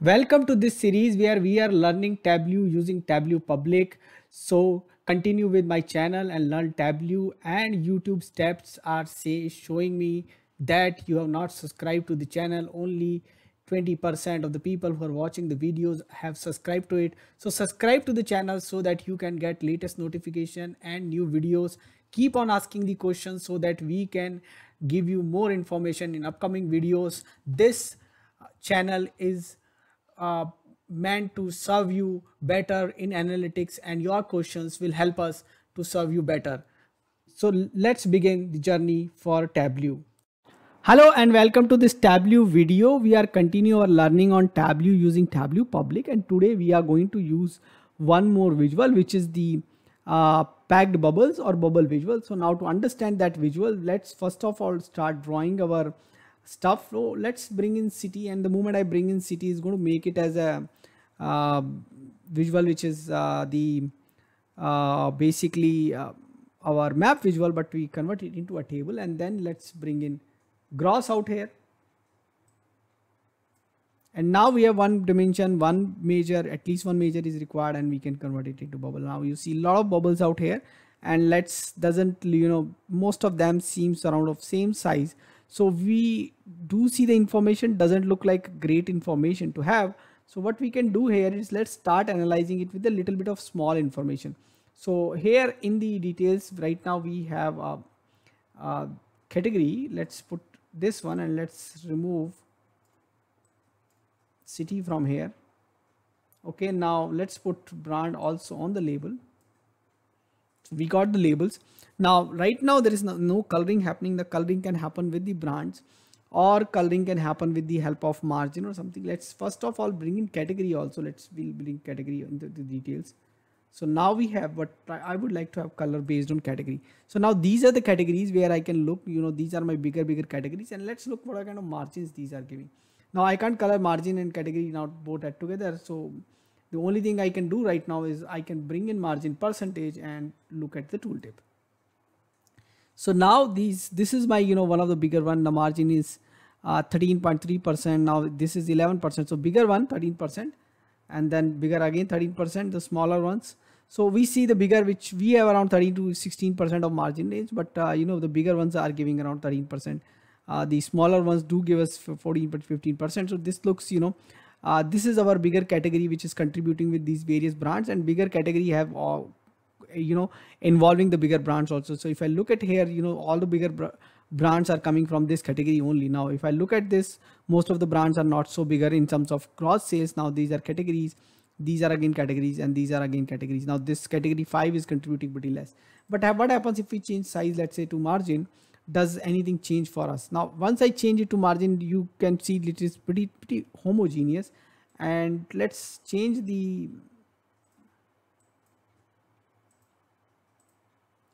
Welcome to this series where we are learning Tableau using Tableau Public. So continue with my channel and learn Tableau and YouTube steps are say showing me that you have not subscribed to the channel. Only 20% of the people who are watching the videos have subscribed to it. So subscribe to the channel so that you can get latest notification and new videos. Keep on asking the questions so that we can give you more information in upcoming videos. This channel is uh, meant to serve you better in analytics and your questions will help us to serve you better. So let's begin the journey for Tableau. Hello and welcome to this Tableau video. We are continuing our learning on Tableau using Tableau Public and today we are going to use one more visual which is the uh, packed bubbles or bubble visual. So now to understand that visual, let's first of all start drawing our stuff so let's bring in city and the moment I bring in city is going to make it as a uh, visual which is uh, the uh, basically uh, our map visual but we convert it into a table and then let's bring in gross out here and now we have one dimension one major at least one major is required and we can convert it into bubble now you see a lot of bubbles out here and let's doesn't you know most of them seems around of same size so we do see the information doesn't look like great information to have. So what we can do here is let's start analyzing it with a little bit of small information. So here in the details right now we have a, a category. Let's put this one and let's remove city from here. Okay, now let's put brand also on the label we got the labels now right now there is no, no coloring happening the coloring can happen with the brands or coloring can happen with the help of margin or something let's first of all bring in category also let's we'll bring category into the details so now we have but i would like to have color based on category so now these are the categories where i can look you know these are my bigger bigger categories and let's look what kind of margins these are giving now i can't color margin and category now both add together so the only thing I can do right now is I can bring in margin percentage and look at the tooltip. So now these this is my you know one of the bigger one the margin is 13.3% uh, now this is 11% so bigger one 13% and then bigger again 13% the smaller ones so we see the bigger which we have around 13 to 16% of margin range but uh, you know the bigger ones are giving around 13% uh, the smaller ones do give us 14 but 15% so this looks you know uh, this is our bigger category which is contributing with these various brands and bigger category have all uh, you know involving the bigger brands also so if i look at here you know all the bigger br brands are coming from this category only now if i look at this most of the brands are not so bigger in terms of cross sales now these are categories these are again categories and these are again categories now this category 5 is contributing pretty less but what happens if we change size let's say to margin does anything change for us now once i change it to margin you can see it is pretty pretty homogeneous and let's change the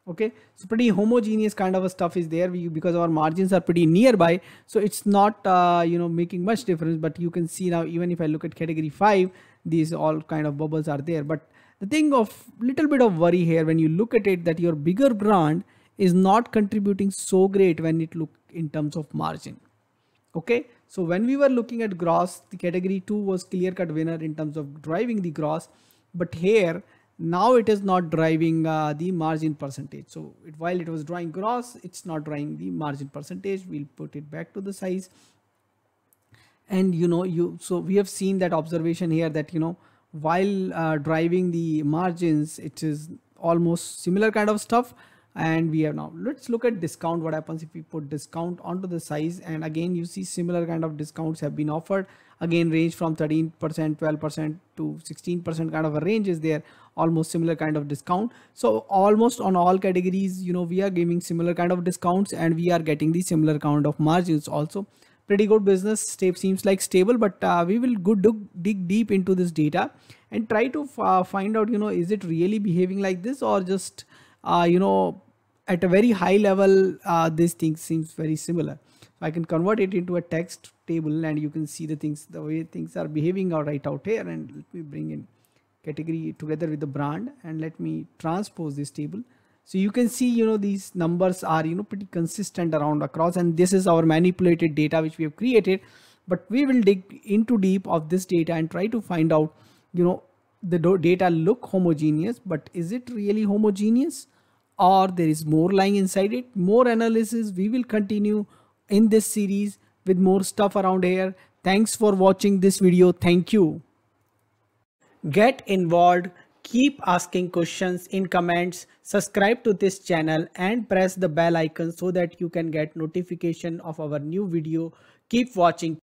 okay so pretty homogeneous kind of a stuff is there we, because our margins are pretty nearby so it's not uh, you know making much difference but you can see now even if i look at category 5 these all kind of bubbles are there but the thing of little bit of worry here when you look at it that your bigger brand is not contributing so great when it look in terms of margin okay so when we were looking at gross the category 2 was clear cut winner in terms of driving the gross but here now it is not driving uh, the margin percentage so it, while it was drawing gross it's not drawing the margin percentage we'll put it back to the size and you know you so we have seen that observation here that you know while uh, driving the margins it is almost similar kind of stuff and we have now let's look at discount what happens if we put discount onto the size and again you see similar kind of discounts have been offered again range from 13% 12% to 16% kind of a range is there almost similar kind of discount so almost on all categories you know we are giving similar kind of discounts and we are getting the similar kind of margins also pretty good business step seems like stable but uh, we will good dig deep into this data and try to uh, find out you know is it really behaving like this or just uh, you know at a very high level uh, this thing seems very similar so i can convert it into a text table and you can see the things the way things are behaving right out here and let me bring in category together with the brand and let me transpose this table so you can see you know these numbers are you know pretty consistent around across and this is our manipulated data which we have created but we will dig into deep of this data and try to find out you know the data look homogeneous but is it really homogeneous or there is more lying inside it more analysis we will continue in this series with more stuff around here thanks for watching this video thank you get involved keep asking questions in comments subscribe to this channel and press the bell icon so that you can get notification of our new video keep watching